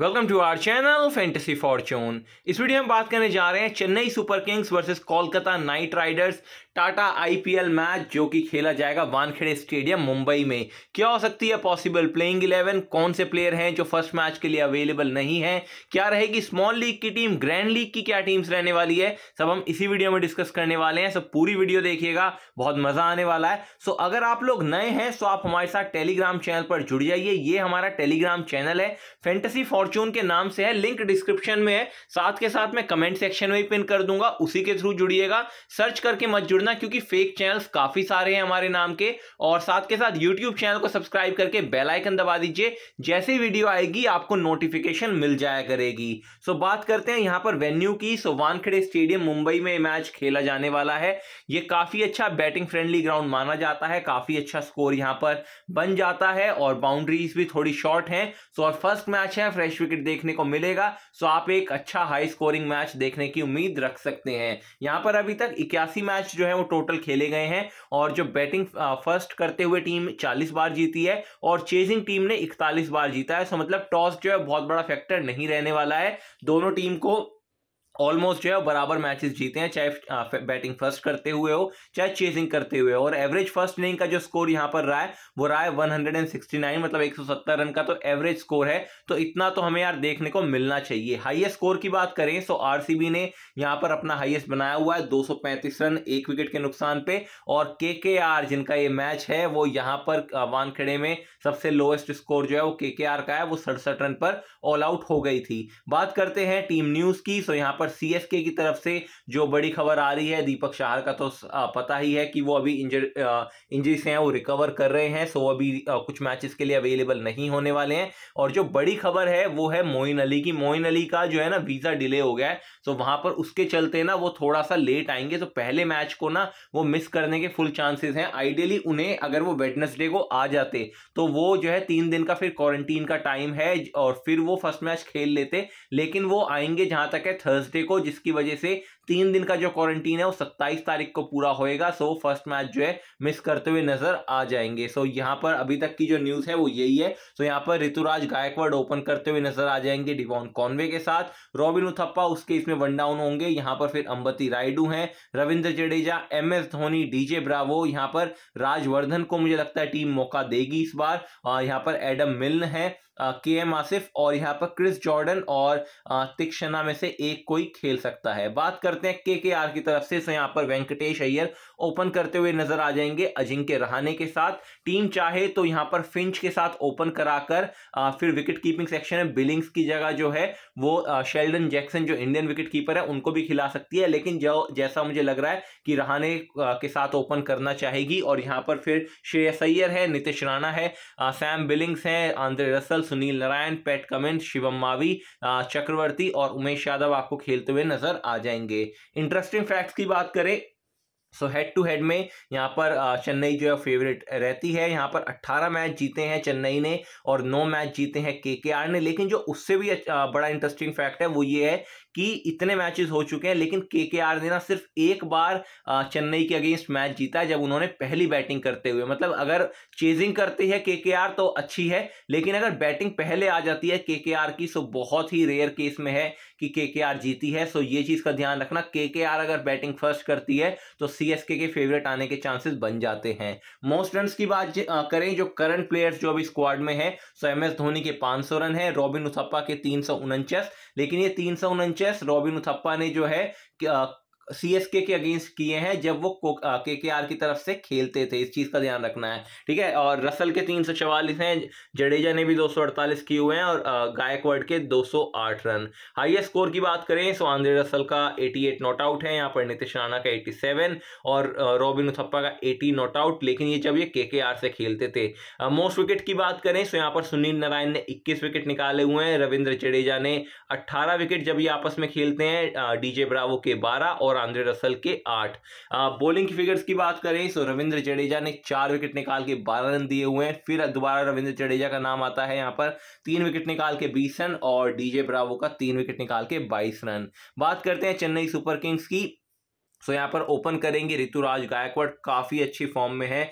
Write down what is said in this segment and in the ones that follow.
welcome to our channel fantasy fortune इस video में बात करने जा रहे हैं Chennai super kings versus Kolkata knight riders Tata IPL match जो कि खेला जाएगा वानखेड़े स्टेडियम मुंबई में क्या हो सकती है पॉसिबल प्लेइंग इलेवन कौन से प्लेयर हैं जो फर्स्ट मैच के लिए अवेलेबल नहीं है क्या रहेगी स्मॉल लीग की टीम ग्रैंड लीग की क्या टीम्स रहने वाली है सब हम इसी वीडियो में डिस्कस करने वाले हैं सब पूरी वीडियो देखिएगा बहुत मजा आने वाला है सो अगर आप लोग नए हैं तो आप हमारे साथ टेलीग्राम चैनल पर जुड़ जाइए ये हमारा टेलीग्राम चैनल है फेंटेसी फॉर्चून के नाम से है लिंक डिस्क्रिप्शन में है साथ के साथ मैं कमेंट सेक्शन में पिन कर दूंगा उसी के थ्रू जुड़िएगा सर्च करके मत जुड़ना करना क्योंकि फेक चैनल्स काफी सारे हैं हमारे नाम के और साथ के साथ यूट्यूब चैनल को सब्सक्राइब करके बेल आइकन दबा दीजिए जैसे वीडियो आएगी आपको नोटिफिकेशन मिल जाया करेगी सो बात करते हैं यहां पर वेन्यू की सो वानखेड़े स्टेडियम मुंबई में मैच खेला जाने वाला है ये काफी अच्छा बैटिंग फ्रेंडली ग्राउंड माना जाता है काफी अच्छा स्कोर यहां पर बन जाता है और बाउंड्रीज भी थोड़ी शॉर्ट है सो और फर्स्ट मैच है फ्रेश विकेट देखने को मिलेगा सो आप एक अच्छा हाई स्कोरिंग मैच देखने की उम्मीद रख सकते हैं यहां पर अभी तक इक्यासी मैच जो है वो टोटल खेले गए हैं और जो बैटिंग फर्स्ट करते हुए टीम चालीस बार जीती है और चेजिंग टीम ने इकतालीस बार जीता है सो मतलब टॉस जो है बहुत बड़ा फैक्टर नहीं रहने वाला है दोनों टीम को ऑलमोस्ट जो है बराबर मैचेस जीते हैं चाहे बैटिंग फर्स्ट करते हुए हो चाहे चेजिंग करते हुए हो और एवरेज फर्स्ट इनिंग का जो स्कोर यहाँ पर रहा है वो रहा है 169 मतलब 170 रन का तो एवरेज स्कोर है तो इतना तो हमें यार देखने को मिलना चाहिए हाईएस्ट स्कोर की बात करें सो तो आरसीबी ने यहाँ पर अपना हाइएस्ट बनाया हुआ है दो रन एक विकेट के नुकसान पे और के जिनका ये मैच है वो यहाँ पर वानखेड़े में सबसे लोएस्ट स्कोर जो है वो के का है वो सड़सठ रन पर ऑल आउट हो गई थी बात करते हैं टीम न्यूज की सो तो यहाँ पर पर सीएसके की तरफ से जो बड़ी खबर आ रही है दीपक शाहर का तो पता ही है कि वो अभी इंजर इंजरी से हैं वो रिकवर कर रहे हैं सो अभी कुछ मैचेस के लिए अवेलेबल नहीं होने वाले हैं और जो बड़ी खबर है वो है मोइन अली की मोइन अली का जो है ना वीज़ा डिले हो गया है सो वहाँ पर उसके चलते ना वो थोड़ा सा लेट आएंगे तो पहले मैच को ना वो मिस करने के फुल चांसेस हैं आइडियली उन्हें अगर वो वेडनेसडे को आ जाते तो वो जो है तीन दिन का फिर क्वारंटीन का टाइम है और फिर वो फर्स्ट मैच खेल लेते लेकिन वो आएंगे जहाँ तक है थर्सडे रिश्ते को जिसकी वजह से तीन दिन का जो क्वारंटीन है वो सत्ताईस तारीख को पूरा होएगा सो फर्स्ट मैच जो है मिस करते हुए नजर आ जाएंगे सो यहाँ पर अभी तक की जो न्यूज है वो यही है सो यहाँ पर ऋतुराज गायकवाड ओपन करते हुए नजर आ जाएंगे डिवॉन कॉन्वे के साथ रॉबिन उथप्पा उसके इसमें वन डाउन होंगे यहाँ पर फिर अंबती रायडू हैं Ravindra Jadeja M S Dhoni DJ Bravo यहाँ पर राजवर्धन को मुझे लगता है टीम मौका देगी इस बार यहाँ पर एडम मिल्न है के एम आसिफ और यहाँ पर क्रिस जॉर्डन और तिक्षणा में से एक कोई खेल सकता है बात कर करते हैं के के आर की तरफ से, से यहाँ पर वेंकटेश अय्यर ओपन करते हुए नजर आ जाएंगे अजिंक्य रहाने के साथ टीम चाहे तो यहाँ पर फिंच के साथ ओपन कराकर फिर विकेट कीपिंग सेक्शन में बिलिंग्स की जगह जो है वो शेल्डन जैक्सन जो इंडियन विकेट कीपर है उनको भी खिला सकती है लेकिन जो जैसा मुझे लग रहा है कि रहाने के साथ ओपन करना चाहेगी और यहाँ पर फिर श्रेयस अय्यर है नितिश राणा है सैम बिलिंग्स हैं Andre Russell Sunil Narine Pat Cummins Shivam Mavi Chakravarthy और उमेश यादव आपको खेलते हुए नजर आ जाएंगे इंटरेस्टिंग फैक्ट्स की बात करें सो हेड टू हेड में यहाँ पर चेन्नई जो है फेवरेट रहती है यहाँ पर 18 मैच जीते हैं चेन्नई ने और 9 मैच जीते हैं के के आर ने लेकिन जो उससे भी बड़ा इंटरेस्टिंग फैक्ट है वो ये है कि इतने मैचेस हो चुके हैं लेकिन के के आर ने ना सिर्फ एक बार चेन्नई के अगेंस्ट मैच जीता है जब उन्होंने पहली बैटिंग करते हुए मतलब अगर चेजिंग करती है के के आर तो अच्छी है लेकिन अगर बैटिंग पहले आ जाती है के के आर की सो बहुत ही रेयर केस में है कि के के आर जीती है सो ये चीज़ का ध्यान रखना के के आर अगर बैटिंग फर्स्ट करती है तो सी एस के के फेवरेट आने के चांसेस बन जाते हैं मोस्ट रन की बात करें जो करंट प्लेयर्स जो अभी स्क्वाड में है सो एम एस धोनी के पाँच रन है रॉबिन उथप्पा के तीन सौ उनचास लेकिन ये तीन सौ उनचास रॉबिन उथप्पा ने जो है सीएसके के अगेंस्ट किए हैं जब वो के के आर की तरफ से खेलते थे इस चीज़ का ध्यान रखना है ठीक है और रसल के तीन सौ चवालीस हैं जडेजा ने भी दो सौ अड़तालीस किए हुए हैं और गायकवर्ड के दो सौ आठ रन हाइएस्ट स्कोर की बात करें सो आंद्रे रसल का एटी एट नॉट आउट है यहाँ पर नितिश राणा का एटी सेवन और रॉबिन उथप्पा का एटी नॉट आउट लेकिन ये जब ये के के आर से खेलते थे मोस्ट विकेट की बात करें सो तो यहाँ पर सुनील नारायण ने इक्कीस विकेट निकाले हुए हैं रविंद्र जडेजा ने अट्ठारह विकेट जब ये आपस में खेलते हैं डीजे ब्रावो के बारह और और आंद्रे रसल के आठ बॉलिंग की फिगर्स की बात करें तो रविंद्र जडेजा ने चार विकेट निकाल के बारह रन दिए हुए हैं फिर दोबारा रविंद्र जडेजा का नाम आता है यहाँ पर तीन विकेट निकाल के बीस रन और डीजे ब्रावो का तीन विकेट निकाल के बाईस रन बात करते हैं चेन्नई सुपर किंग्स की सो so, यहाँ पर ओपन करेंगे ऋतुराज गायकवाड़ काफ़ी अच्छी फॉर्म में है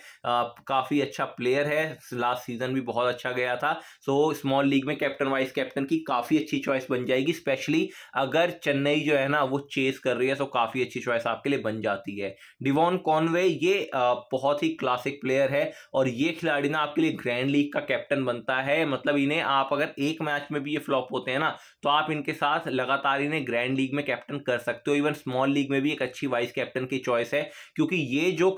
काफ़ी अच्छा प्लेयर है लास्ट सीजन भी बहुत अच्छा गया था सो so, स्मॉल लीग में कैप्टन वाइस कैप्टन की काफ़ी अच्छी चॉइस बन जाएगी स्पेशली अगर चेन्नई जो है ना वो चेस कर रही है सो so काफ़ी अच्छी चॉइस आपके लिए बन जाती है डिवॉन कॉनवे ये बहुत ही क्लासिक प्लेयर है और ये खिलाड़ी ना आपके लिए ग्रैंड लीग का कैप्टन बनता है मतलब इन्हें आप अगर एक मैच में भी ये फ्लॉप होते हैं ना तो आप इनके साथ लगातार इन्हें ग्रैंड लीग में कैप्टन कर सकते हो इवन स्मॉल लीग में भी एक अच्छी वाइस कैप्टन की चॉइस है क्योंकि ये जो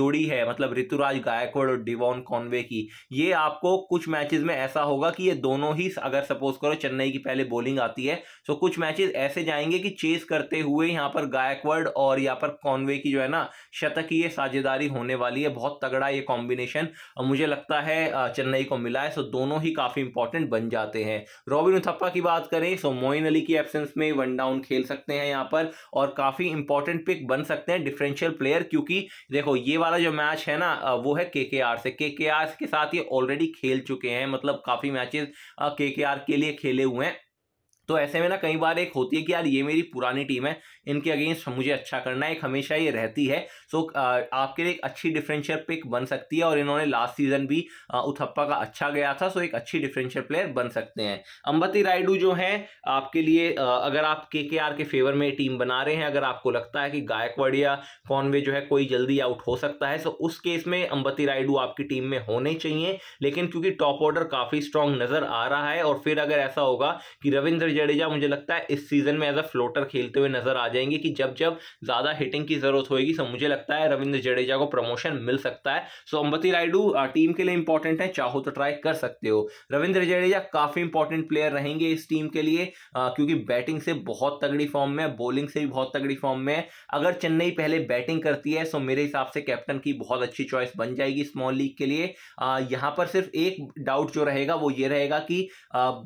जोड़ी है मतलब ऋतुराज गायकवाड़ और डिवॉन कॉनवे की ये आपको कुछ मैचेस में ऐसा होगा कि ये दोनों ही अगर सपोज करो चेन्नई की पहले बॉलिंग आती है तो कुछ मैचेस ऐसे जाएंगे कि चेस करते हुए यहाँ पर गायकवाड़ और यहाँ पर कॉनवे की जो है ना शतकीय साझेदारी होने वाली है बहुत तगड़ा ये कॉम्बिनेशन मुझे लगता है चेन्नई को मिला है सो दोनों ही काफी इंपॉर्टेंट बन जाते हैं रॉबिन उथप्पा की बात करें सो मोइन अली की एब्सेंस में वन डाउन खेल सकते हैं यहाँ पर और काफी इंपॉर्टेंट पिक बन सकते हैं डिफरेंशियल प्लेयर क्योंकि देखो ये वाला जो मैच है ना वो है के के आर से के के आर के साथ ये ऑलरेडी खेल चुके हैं मतलब काफ़ी मैचेस के के आर के लिए खेले हुए हैं तो ऐसे में ना कई बार एक होती है कि यार ये मेरी पुरानी टीम है इनके अगेंस्ट मुझे अच्छा करना है एक हमेशा ये रहती है सो तो आपके लिए एक अच्छी डिफरेंशियल पिक बन सकती है और इन्होंने लास्ट सीजन भी उथप्पा का अच्छा गया था सो एक अच्छी डिफरेंशियल प्लेयर बन सकते हैं अंबती रायडू जो है आपके लिए अगर आप के के आर के फेवर में टीम बना रहे हैं अगर आपको लगता है कि गायकवाड़ या कॉनवे जो है कोई जल्दी आउट हो सकता है सो उस केस में अंबती रायडू आपकी टीम में होने चाहिए लेकिन क्योंकि टॉप ऑर्डर काफ़ी स्ट्रांग नज़र आ रहा है और फिर अगर ऐसा होगा कि रविंद्र जडेजा मुझे लगता है इस सीजन में एज अ फ्लोटर खेलते हुए नजर आ जाएंगे कि जब जब ज्यादा हिटिंग की जरूरत होगी तो मुझे लगता है रविंद्र जडेजा को प्रमोशन मिल सकता है सो अम्बती रायडू टीम के लिए इंपॉर्टेंट है चाहो तो ट्राई कर सकते हो रविंद्र जडेजा काफी इंपॉर्टेंट प्लेयर रहेंगे इस टीम के लिए क्योंकि बैटिंग से बहुत तगड़ी फॉर्म में बॉलिंग से भी बहुत तगड़ी फॉर्म में अगर चेन्नई पहले बैटिंग करती है सो मेरे हिसाब से कैप्टन की बहुत अच्छी चॉइस बन जाएगी स्मॉल लीग के लिए यहां पर सिर्फ एक डाउट जो रहेगा वो ये रहेगा कि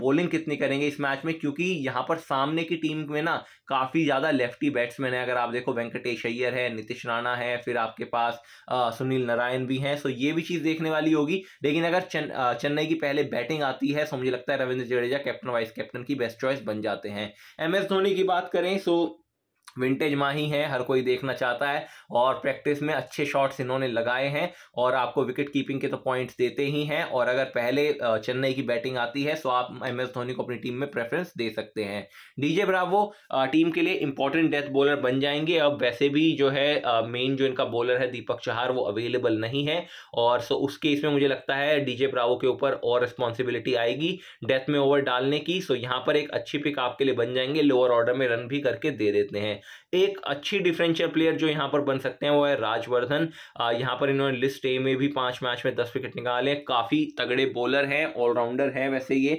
बॉलिंग कितनी करेंगे इस मैच में क्योंकि क्योंकि यहाँ पर सामने की टीम में ना काफ़ी ज़्यादा लेफ्टी बैट्समैन है अगर आप देखो वेंकटेश अय्यर है नितिश राणा है फिर आपके पास आ, सुनील नारायण भी हैं सो ये भी चीज़ देखने वाली होगी लेकिन अगर चेन्नई की पहले बैटिंग आती है सो मुझे लगता है Ravindra Jadeja captain vice captain की बेस्ट चॉइस बन जाते हैं एम धोनी की बात करें सो विंटेज माही है हर कोई देखना चाहता है और प्रैक्टिस में अच्छे शॉट्स इन्होंने लगाए हैं और आपको विकेट कीपिंग के तो पॉइंट्स देते ही हैं और अगर पहले चेन्नई की बैटिंग आती है सो तो आप एम एस धोनी को अपनी टीम में प्रेफरेंस दे सकते हैं डीजे ब्रावो टीम के लिए इंपॉर्टेंट डेथ बॉलर बन जाएंगे अब वैसे भी जो है मेन जो इनका बॉलर है दीपक चहार वो अवेलेबल नहीं है और सो उस केस में मुझे लगता है डीजे ब्रावो के ऊपर और रिस्पॉन्सिबिलिटी आएगी डेथ में ओवर डालने की सो यहाँ पर एक अच्छी पिक आपके लिए बन जाएंगे लोअर ऑर्डर में रन भी करके दे देते हैं एक अच्छी डिफरेंशियल प्लेयर जो यहाँ पर बन सकते हैं वो है राजवर्धन यहाँ पर इन्होंने लिस्ट ए में भी पांच मैच में दस विकेट निकाले काफ़ी तगड़े बॉलर हैं ऑलराउंडर हैं वैसे ये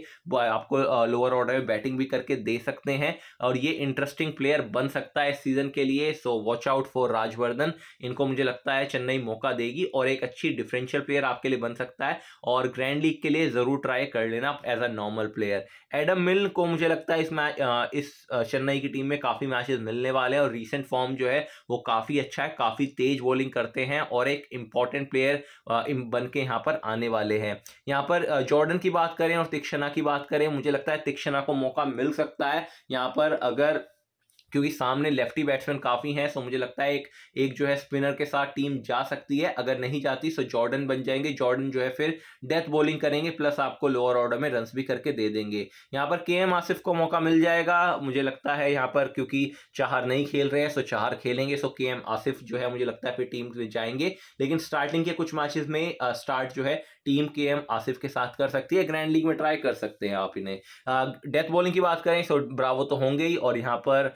आपको लोअर ऑर्डर में बैटिंग भी करके दे सकते हैं और ये इंटरेस्टिंग प्लेयर बन सकता है इस सीजन के लिए so watch out for Rajvardhan इनको मुझे लगता है चेन्नई मौका देगी और एक अच्छी डिफरेंशियल प्लेयर आपके लिए बन सकता है और ग्रैंड लीग के लिए ज़रूर ट्राई कर लेना as a normal player Adam Milne को मुझे लगता है इस मैच इस चेन्नई की टीम में काफ़ी मैचेस मिलने वाले हैं और रिसेंट फॉर्म जो है वो काफ़ी अच्छा है काफ़ी तेज बॉलिंग करते हैं और एक इंपॉर्टेंट प्लेयर बन के यहाँ पर आने वाले हैं यहाँ पर जॉर्डन की बात करें और तिक्षणा की बात करें मुझे लगता है तिक्षणा को मौका मिल सकता है यहाँ पर अगर क्योंकि सामने लेफ्टी बैट्समैन काफ़ी हैं सो मुझे लगता है एक एक जो है स्पिनर के साथ टीम जा सकती है अगर नहीं जाती सो जॉर्डन बन जाएंगे जॉर्डन जो है फिर डेथ बॉलिंग करेंगे प्लस आपको लोअर ऑर्डर में रन्स भी करके दे देंगे यहाँ पर के एम आसिफ को मौका मिल जाएगा मुझे लगता है यहाँ पर क्योंकि चाहर नहीं खेल रहे हैं सो चाहर खेलेंगे सो के एम आसिफ जो है मुझे लगता है फिर टीम में जाएंगे लेकिन स्टार्टिंग के कुछ मैचेस में स्टार्ट जो है टीम के एम आसिफ के साथ कर सकती है ग्रैंड लीग में ट्राई कर सकते हैं आप इन्हें डेथ बॉलिंग की बात करें सो ब्रावो तो होंगे ही और यहाँ पर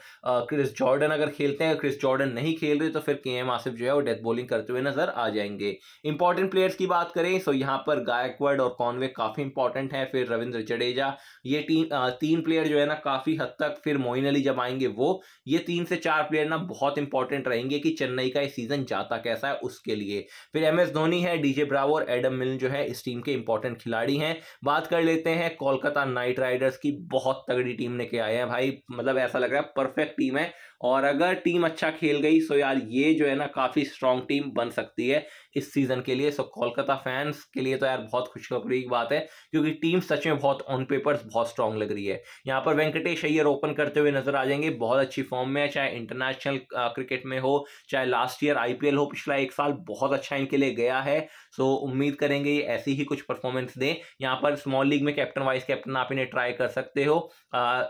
क्रिस जॉर्डन अगर खेलते हैं क्रिस जॉर्डन नहीं खेल रहे तो फिर के एम आसिफ जो है वो डेथ बॉलिंग करते हुए नजर आ जाएंगे इंपॉर्टेंट प्लेयर्स की बात करें सो यहाँ पर गायकवर्ड और कॉनवे काफी इंपॉर्टेंट है फिर रविंद्र जडेजा ये टीम तीन प्लेयर जो है ना काफी हद तक फिर मोइन अली जब आएंगे वो ये तीन से चार प्लेयर ना बहुत इंपॉर्टेंट रहेंगे कि चेन्नई का ये सीजन जाता कैसा है उसके लिए फिर एम एस धोनी है डीजे ब्रावो और एडम मिल जो है है इस टीम के इंपॉर्टेंट खिलाड़ी हैं बात कर लेते हैं कोलकाता नाइट राइडर्स की बहुत तगड़ी टीम ने के आए हैं भाई मतलब ऐसा लग रहा है परफेक्ट टीम है और अगर टीम अच्छा खेल गई सो यार ये जो है ना काफ़ी स्ट्रॉन्ग टीम बन सकती है इस सीज़न के लिए सो कोलकाता फैंस के लिए तो यार बहुत खुशखबरी की बात है क्योंकि टीम सच में बहुत ऑन पेपर्स बहुत स्ट्रॉन्ग लग रही है यहाँ पर वेंकटेश अय्यर ओपन करते हुए नजर आ जाएंगे बहुत अच्छी फॉर्म में है चाहे इंटरनेशनल क्रिकेट में हो चाहे लास्ट ईयर आईपीएल हो पिछला एक साल बहुत अच्छा इनके लिए गया है सो उम्मीद करेंगे ऐसी ही कुछ परफॉर्मेंस दें यहाँ पर स्मॉल लीग में कैप्टन वाइस कैप्टन आप इन्हें ट्राई कर सकते हो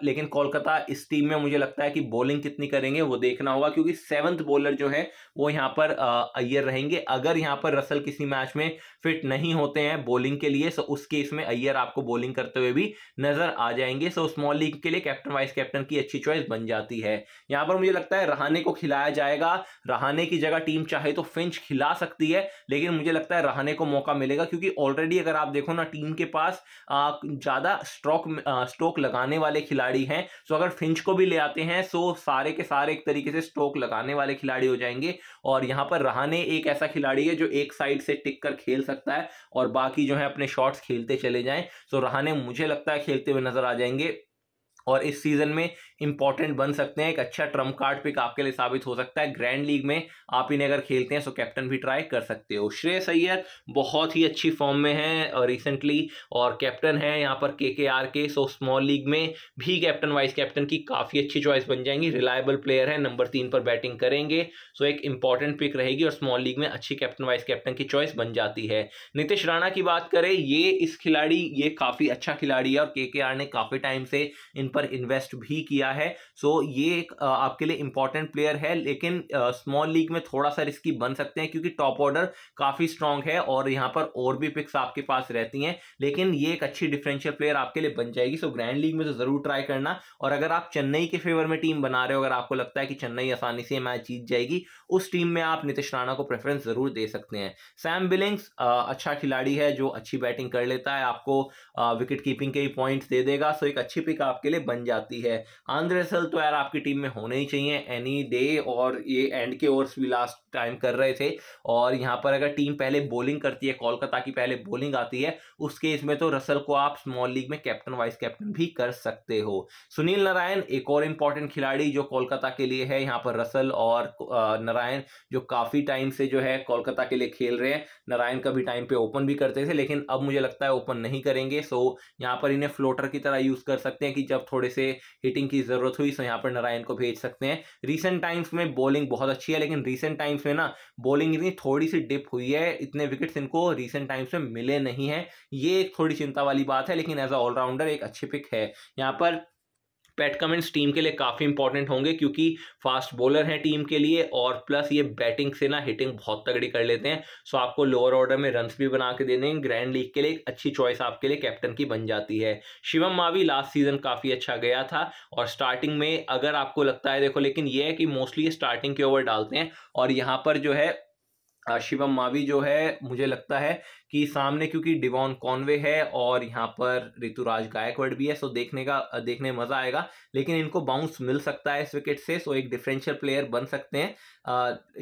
लेकिन कोलकाता इस टीम में मुझे लगता है कि बॉलिंग कितनी करेंगे वो देखना होगा क्योंकि सेवंथ बॉलर जो है वो यहाँ पर अय्यर रहेंगे अगर यहाँ पर रसल किसी मैच में फिट नहीं होते हैं बॉलिंग के लिए सो उस केस में अय्यर आपको बॉलिंग करते हुए भी नजर आ जाएंगे सो स्मॉल लीग के लिए कैप्टन वाइस कैप्टन की अच्छी चॉइस बन जाती है यहाँ पर मुझे लगता है रहाने को खिलाया जाएगा रहाने की जगह टीम चाहे तो फिंच खिला सकती है लेकिन मुझे लगता है रहाने को मौका मिलेगा क्योंकि ऑलरेडी अगर आप देखो ना टीम के पास ज़्यादा स्ट्रोक स्ट्रोक लगाने वाले खिलाड़ी हैं सो अगर फिंच को भी ले आते हैं सो सारे के सारे एक तरीके से स्ट्रोक लगाने वाले खिलाड़ी हो जाएंगे और यहाँ पर रहाने एक ऐसा खिलाड़ी है जो एक साइड से टिक कर खेल सकता है और बाकी जो है अपने शॉट्स खेलते चले जाएं तो रहाने मुझे लगता है खेलते हुए नजर आ जाएंगे और इस सीजन में इंपॉर्टेंट बन सकते हैं एक अच्छा ट्रम्प कार्ड पिक आपके लिए साबित हो सकता है ग्रैंड लीग में आप इन्हें अगर खेलते हैं तो कैप्टन भी ट्राई कर सकते हो श्रेय सैयर बहुत ही अच्छी फॉर्म में है रिसेंटली और कैप्टन है यहाँ पर के के आर के सो स्मॉल लीग में भी कैप्टन वाइस कैप्टन की काफ़ी अच्छी चॉइस बन जाएंगी रिलायबल प्लेयर है नंबर तीन पर बैटिंग करेंगे सो एक इंपॉर्टेंट पिक रहेगी और स्मॉल लीग में अच्छी कैप्टन वाइस कैप्टन की चॉइस बन जाती है नितिश राणा की बात करें ये इस खिलाड़ी ये काफ़ी अच्छा खिलाड़ी है और के के आर ने काफ़ी टाइम से इन पर इन्वेस्ट भी किया है सो so, ये एक आपके लिए इंपॉर्टेंट प्लेयर है लेकिन स्मॉल लीग में थोड़ा सा रिस्की बन सकते हैं क्योंकि टॉप ऑर्डर काफ़ी स्ट्रांग है और यहां पर और भी पिक्स आपके पास रहती हैं लेकिन ये एक अच्छी डिफरेंशियल प्लेयर आपके लिए बन जाएगी सो ग्रैंड लीग में तो ज़रूर ट्राई करना और अगर आप चेन्नई के फेवर में टीम बना रहे हो अगर आपको लगता है कि चेन्नई आसानी से मैच जीत जाएगी उस टीम में आप नितिश राणा को प्रेफरेंस ज़रूर दे सकते हैं सैम बिलिंग्स अच्छा खिलाड़ी है जो अच्छी बैटिंग कर लेता है आपको विकेट कीपिंग के पॉइंट्स दे देगा सो एक अच्छी पिक आपके लिए बन जाती है आंद्रे सल तो यार आपकी टीम में होने ही चाहिए एनी डे और ये एंड के ओवर्स भी लास्ट टाइम कर रहे थे और यहाँ पर अगर टीम पहले बॉलिंग करती है कोलकाता की पहले बॉलिंग आती है उस केस में तो रसल को आप स्मॉल लीग में कैप्टन वाइस कैप्टन भी कर सकते हो सुनील नारायण एक और इंपॉर्टेंट खिलाड़ी जो कोलकाता के लिए है यहाँ पर रसल और नारायण जो काफी टाइम से जो है कोलकाता के लिए खेल रहे हैं नारायण कभी टाइम पे ओपन भी करते थे लेकिन अब मुझे लगता है ओपन नहीं करेंगे सो यहाँ पर इन्हें फ्लोटर की तरह यूज कर सकते हैं कि जब थोड़े से हिटिंग की जरूरत हुई तो यहाँ पर नारायण को भेज सकते हैं रिसेंट टाइम्स में बॉलिंग बहुत अच्छी है लेकिन रिसेंट टाइम्स में ना बॉलिंग इतनी थोड़ी सी डिप हुई है इतने विकेट्स इनको रिसेंट टाइम्स में मिले नहीं है ये एक थोड़ी चिंता वाली बात है लेकिन एज अ ऑलराउंडर एक अच्छी पिक है यहाँ पर पैट कमेंट्स टीम के लिए काफ़ी इंपॉर्टेंट होंगे क्योंकि फास्ट बॉलर हैं टीम के लिए और प्लस ये बैटिंग से ना हिटिंग बहुत तगड़ी कर लेते हैं सो आपको लोअर ऑर्डर में रन्स भी बना के दे देंगे ग्रैंड लीग के लिए एक अच्छी चॉइस आपके लिए कैप्टन की बन जाती है शिवम मावी लास्ट सीजन काफ़ी अच्छा गया था और स्टार्टिंग में अगर आपको लगता है देखो लेकिन ये है कि मोस्टली स्टार्टिंग के ओवर डालते हैं और यहाँ पर जो है शिवम मावी जो है मुझे लगता है कि सामने क्योंकि डिवॉन कॉनवे है और यहाँ पर ऋतुराज गायकवाड भी है सो देखने का देखने मजा आएगा लेकिन इनको बाउंस मिल सकता है इस विकेट से सो एक डिफरेंशियल प्लेयर बन सकते हैं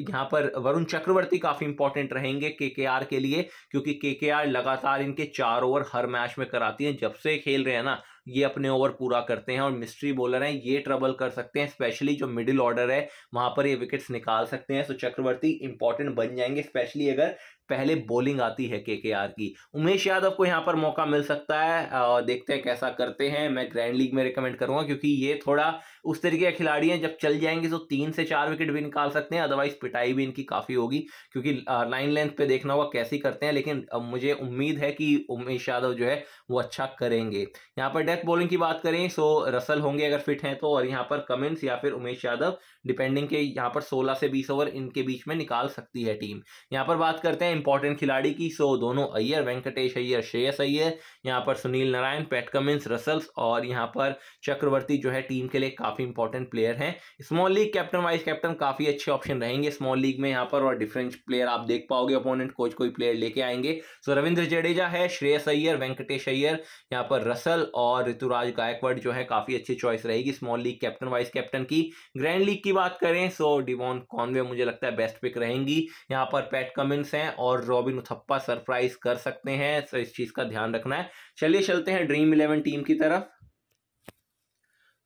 यहाँ पर वरुण चक्रवर्ती काफ़ी इंपॉर्टेंट रहेंगे के के आर के लिए क्योंकि के के आर लगातार इनके चार ओवर हर मैच में कराती हैं जब से खेल रहे हैं ना ये अपने ओवर पूरा करते हैं और मिस्ट्री बॉलर हैं ये ट्रबल कर सकते हैं स्पेशली जो मिडिल ऑर्डर है वहां पर ये विकेट्स निकाल सकते हैं सो चक्रवर्ती इंपॉर्टेंट बन जाएंगे स्पेशली अगर पहले बॉलिंग आती है के की उमेश यादव को यहाँ पर मौका मिल सकता है देखते हैं कैसा करते हैं मैं ग्रैंड लीग में रिकमेंड करूंगा क्योंकि ये थोड़ा उस तरीके के खिलाड़ी हैं जब चल जाएंगे तो तीन से चार विकेट भी निकाल सकते हैं अदरवाइज पिटाई भी इनकी काफ़ी होगी क्योंकि लाइन लेंथ पे देखना होगा कैसी करते हैं लेकिन मुझे उम्मीद है कि उमेश यादव जो है वो अच्छा करेंगे यहाँ पर डेथ बॉलिंग की बात करें सो रसल होंगे अगर फिट हैं तो और यहाँ पर कमिंस या फिर उमेश यादव डिपेंडिंग के यहाँ पर सोलह से बीस ओवर इनके बीच में निकाल सकती है टीम यहाँ पर बात करते हैं इंपॉर्टेंट खिलाड़ी की सो दोनों अय्यर वेंकटेश अय्यर श्रेयस अय्यर यहाँ पर Sunil Narine Pat Cummins Russells और यहाँ पर चक्रवर्ती जो है टीम के लिए काफी काफ़ी इंपॉर्टेंट प्लेयर हैं small league captain vice captain काफ़ी अच्छे ऑप्शन रहेंगे स्मॉल लीग में यहाँ पर और डिफरेंट प्लेयर आप देख पाओगे अपोनेंट कोच कोई प्लेयर लेके आएंगे सो so, रविंद्र जडेजा है श्रेयस अय्यर वेंकटेश अय्यर यहाँ पर रसल और ऋतुराज गायकवाड़ जो है काफ़ी अच्छी चॉइस रहेगी small league captain vice captain की ग्रैंड लीग की बात करें सो डिवॉन कॉनवे मुझे लगता है बेस्ट पिक रहेंगी यहाँ पर पैट कमिंस हैं और रॉबिन उथप्पा सरप्राइज कर सकते हैं इस चीज़ का ध्यान रखना है चलिए चलते हैं ड्रीम इलेवन टीम की तरफ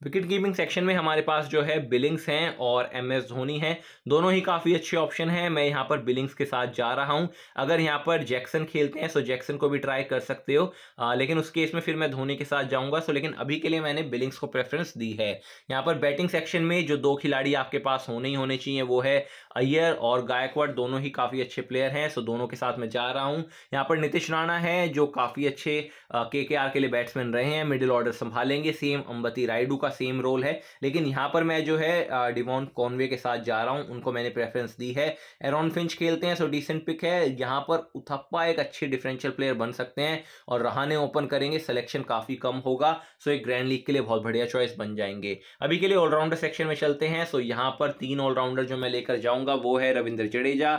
विकेट कीपिंग सेक्शन में हमारे पास जो है बिलिंग्स हैं और एम एस धोनी हैं दोनों ही काफ़ी अच्छे ऑप्शन हैं मैं यहाँ पर बिलिंग्स के साथ जा रहा हूँ अगर यहाँ पर जैक्सन खेलते हैं सो जैक्सन को भी ट्राई कर सकते हो आ, लेकिन उस केस में फिर मैं धोनी के साथ जाऊँगा सो लेकिन अभी के लिए मैंने बिलिंग्स को प्रेफरेंस दी है यहाँ पर बैटिंग सेक्शन में जो दो खिलाड़ी आपके पास होने ही होने चाहिए वो है अय्यर और गायकवाड़ दोनों ही काफ़ी अच्छे प्लेयर हैं सो दोनों के साथ मैं जा रहा हूँ यहाँ पर नितिश राणा है जो काफ़ी अच्छे के के के लिए बैट्समैन रहे हैं मिडिल ऑर्डर संभालेंगे सेम अम्बती रायडू का का सेम रोल है लेकिन यहाँ पर मैं जो है डिवॉन कॉनवे के साथ जा रहा हूँ उनको मैंने प्रेफरेंस दी है एरॉन फिंच खेलते हैं सो डिसेंट पिक है यहाँ पर उथप्पा एक अच्छे डिफरेंशियल प्लेयर बन सकते हैं और रहाने ओपन करेंगे सिलेक्शन काफ़ी कम होगा सो एक ग्रैंड लीग के लिए बहुत बढ़िया चॉइस बन जाएंगे अभी के लिए ऑलराउंडर सेक्शन में चलते हैं सो यहाँ पर तीन ऑलराउंडर जो मैं लेकर जाऊँगा वो है रविंद्र जडेजा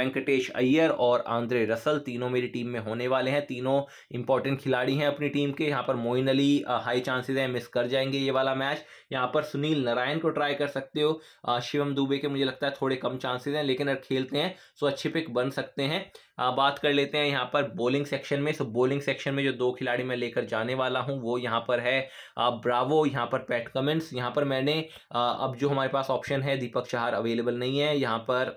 वेंकटेश अय्यर और आंद्रे रसल तीनों मेरी टीम में होने वाले हैं तीनों इंपॉर्टेंट खिलाड़ी हैं अपनी टीम के यहाँ पर मोइन अली हाई चांसेस हैं मिस कर जाएंगे ये वाला वाला मैच यहाँ पर सुनील नारायण को ट्राई कर सकते हो शिवम दुबे के मुझे लगता है थोड़े कम चांसेस हैं लेकिन अगर खेलते हैं तो अच्छे पिक बन सकते हैं आ, बात कर लेते हैं यहाँ पर बॉलिंग सेक्शन में सो बॉलिंग सेक्शन में जो दो खिलाड़ी मैं लेकर जाने वाला हूँ वो यहाँ पर है आ, ब्रावो यहाँ पर पैट कमेंट्स यहाँ पर मैंने आ, अब जो हमारे पास ऑप्शन है दीपक चाहर अवेलेबल नहीं है यहाँ पर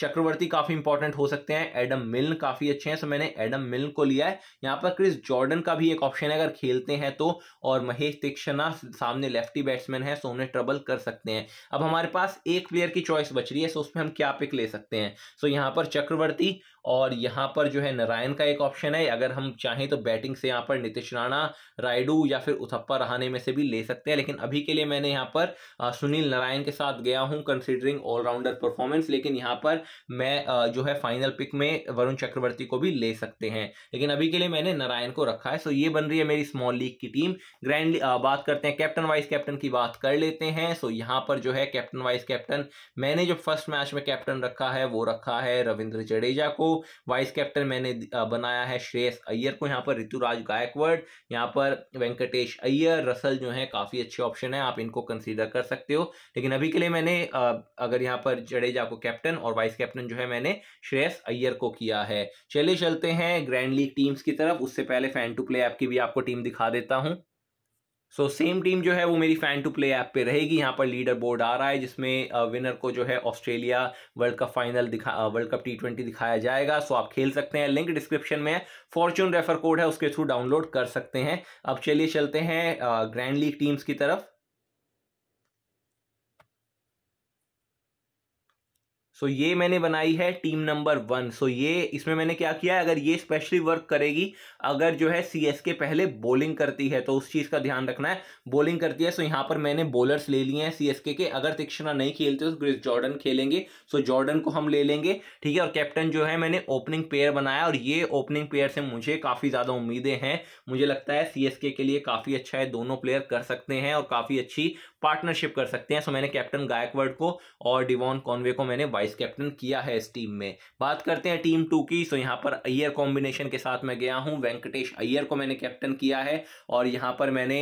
चक्रवर्ती काफी इंपॉर्टेंट हो सकते हैं एडम मिल्न काफी अच्छे हैं सो मैंने एडम मिल्न को लिया है यहाँ पर क्रिस जॉर्डन का भी एक ऑप्शन है अगर खेलते हैं तो और महेश तीक्षणा सामने लेफ्टी बैट्समैन है सो उन्हें ट्रबल कर सकते हैं अब हमारे पास एक प्लेयर की चॉइस बच रही है सो उसमें हम क्या पिक ले सकते हैं सो यहाँ पर चक्रवर्ती और यहाँ पर जो है नारायण का एक ऑप्शन है अगर हम चाहें तो बैटिंग से यहाँ पर नितिश राणा रायडू या फिर उथप्पा रहाने में से भी ले सकते हैं लेकिन अभी के लिए मैंने यहाँ पर सुनील नारायण के साथ गया हूँ कंसिडरिंग ऑलराउंडर परफॉर्मेंस लेकिन यहाँ पर मैं जो है फाइनल पिक में वरुण चक्रवर्ती को भी ले सकते हैं लेकिन अभी के लिए मैंने नारायण को रखा है सो ये बन रही है मेरी स्मॉल लीग की टीम ग्रैंड बात करते हैं कैप्टन वाइस कैप्टन की बात कर लेते हैं सो यहाँ पर जो है कैप्टन वाइस कैप्टन मैंने जो फर्स्ट मैच में कैप्टन रखा है वो रखा है रविंद्र जडेजा को वाइस कैप्टन मैंने बनाया है श्रेयस अय्यर को यहाँ पर ऋतुराज गायकवाड यहाँ पर वेंकटेश अय्यर रसल जो है काफ़ी अच्छे ऑप्शन है आप इनको कंसीडर कर सकते हो लेकिन अभी के लिए मैंने अगर यहाँ पर जडेजा को कैप्टन और वाइस कैप्टन जो है मैंने श्रेयस अय्यर को किया है चले चलते हैं ग्रैंड लीग टीम्स की तरफ उससे पहले फैन टू प्ले ऐप की भी आपको टीम दिखा देता हूँ सो सेम टीम जो है वो मेरी फैन टू प्ले ऐप पे रहेगी यहाँ पर लीडर बोर्ड आ रहा है जिसमें विनर को जो है ऑस्ट्रेलिया वर्ल्ड कप फाइनल दिखा वर्ल्ड कप टी ट्वेंटी दिखाया जाएगा सो आप खेल सकते हैं लिंक डिस्क्रिप्शन में है फॉर्चून रेफर कोड है उसके थ्रू डाउनलोड कर सकते हैं अब चलिए चलते हैं ग्रैंड लीग टीम्स की तरफ सो so, ये मैंने बनाई है team number one so so, ये इसमें मैंने क्या किया है अगर ये स्पेशली वर्क करेगी अगर जो है सी एस के पहले बॉलिंग करती है तो उस चीज़ का ध्यान रखना है बॉलिंग करती है सो so यहाँ पर मैंने बॉलर्स ले लिए हैं सी एस के के अगर तीक्षणा नहीं खेलते तो ग्रिस जॉर्डन खेलेंगे सो so, जॉर्डन को हम ले लेंगे ठीक है और कैप्टन जो है मैंने ओपनिंग पेयर बनाया और ये ओपनिंग पेयर से मुझे काफ़ी ज़्यादा उम्मीदें हैं मुझे लगता है सी एस के के लिए काफ़ी अच्छा है दोनों प्लेयर कर सकते हैं और काफ़ी अच्छी पार्टनरशिप कर सकते हैं सो मैंने कैप्टन गायकवर्ड को और डिवॉन कॉन्वे को मैंने वाइस वाइस कैप्टन किया है इस टीम में बात करते हैं टीम टू की सो तो यहाँ पर अय्यर कॉम्बिनेशन के साथ मैं गया हूँ वेंकटेश अय्यर को मैंने कैप्टन किया है और यहाँ पर मैंने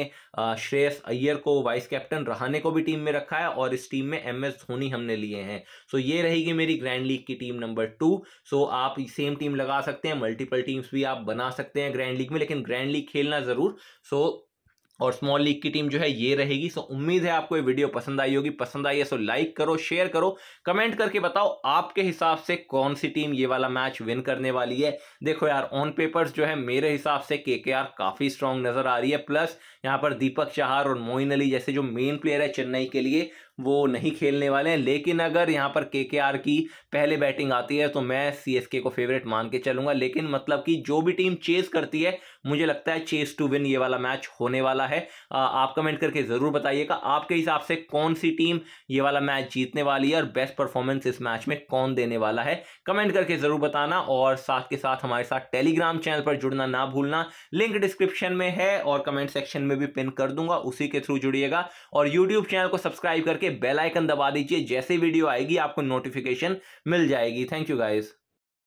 श्रेयस अय्यर को वाइस कैप्टन रहाने को भी टीम में रखा है और इस टीम में एम एस धोनी हमने लिए हैं सो ये रहेगी मेरी ग्रैंड लीग की टीम नंबर टू सो आप सेम टीम लगा सकते हैं मल्टीपल टीम्स भी आप बना सकते हैं ग्रैंड लीग में लेकिन ग्रैंड लीग खेलना ज़रूर सो और स्मॉल लीग की टीम जो है ये रहेगी सो उम्मीद है आपको ये वीडियो पसंद आई होगी पसंद आई है सो लाइक करो शेयर करो कमेंट करके बताओ आपके हिसाब से कौन सी टीम ये वाला मैच विन करने वाली है देखो यार ऑन पेपर्स जो है मेरे हिसाब से के काफ़ी स्ट्रांग नजर आ रही है प्लस यहाँ पर दीपक चाहर और मोइन अली जैसे जो मेन प्लेयर है चेन्नई के लिए वो नहीं खेलने वाले हैं लेकिन अगर यहाँ पर के की पहले बैटिंग आती है तो मैं सी को फेवरेट मान के चलूंगा लेकिन मतलब कि जो भी टीम चेस करती है मुझे लगता है चेस टू विन ये वाला मैच होने वाला है आप कमेंट करके ज़रूर बताइएगा आपके हिसाब से कौन सी टीम ये वाला मैच जीतने वाली है और बेस्ट परफॉर्मेंस इस मैच में कौन देने वाला है कमेंट करके ज़रूर बताना और साथ के साथ हमारे साथ टेलीग्राम चैनल पर जुड़ना ना भूलना लिंक डिस्क्रिप्शन में है और कमेंट सेक्शन में भी पिन कर दूंगा उसी के थ्रू जुड़िएगा और यूट्यूब चैनल को सब्सक्राइब करके करके बेल आइकन दबा दीजिए जैसे वीडियो आएगी आपको नोटिफिकेशन मिल जाएगी थैंक यू गाइस